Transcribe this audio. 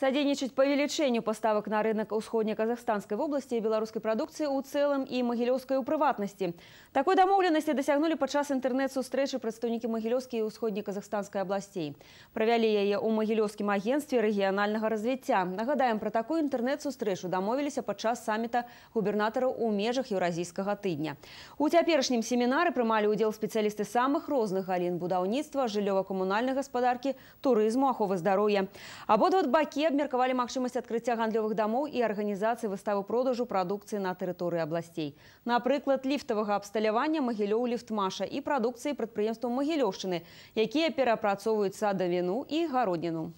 Содейничать по увеличению поставок на рынок усходня Казахстанской области и белорусской продукции у целом и магілёўскай упрыватнасці. Такой дамоўленасці дасягнулі падчас интернет сустрэчы представники Могилевской и ўсходняй Казахстанской областей провели ее у магілёўскім агентстве регионального развития. Нагадаем, пра такую інтэрнэт-сустрэчу дамовіліся падчас саммита губернатора у межах еўразійскага тыдня. У цяперашнім семинары примали удел специалисты самых розных галін будаўніцтва, жыллёва-камунальнай гаспадаркі, турызму, аховы вот вот баки абмеркавалі магчымасць адкрыцця гандлёвых дамоў і арганізацыі выставы продажу прадукцыі на тэрыторыі абласцей. Напрыклад, ліфтавага абсталявання магілёў ліфтмаша і прадукцыі прадпрыемстваў магілёўшчыны, якія перапрацоўваюць садавіну і гародніну.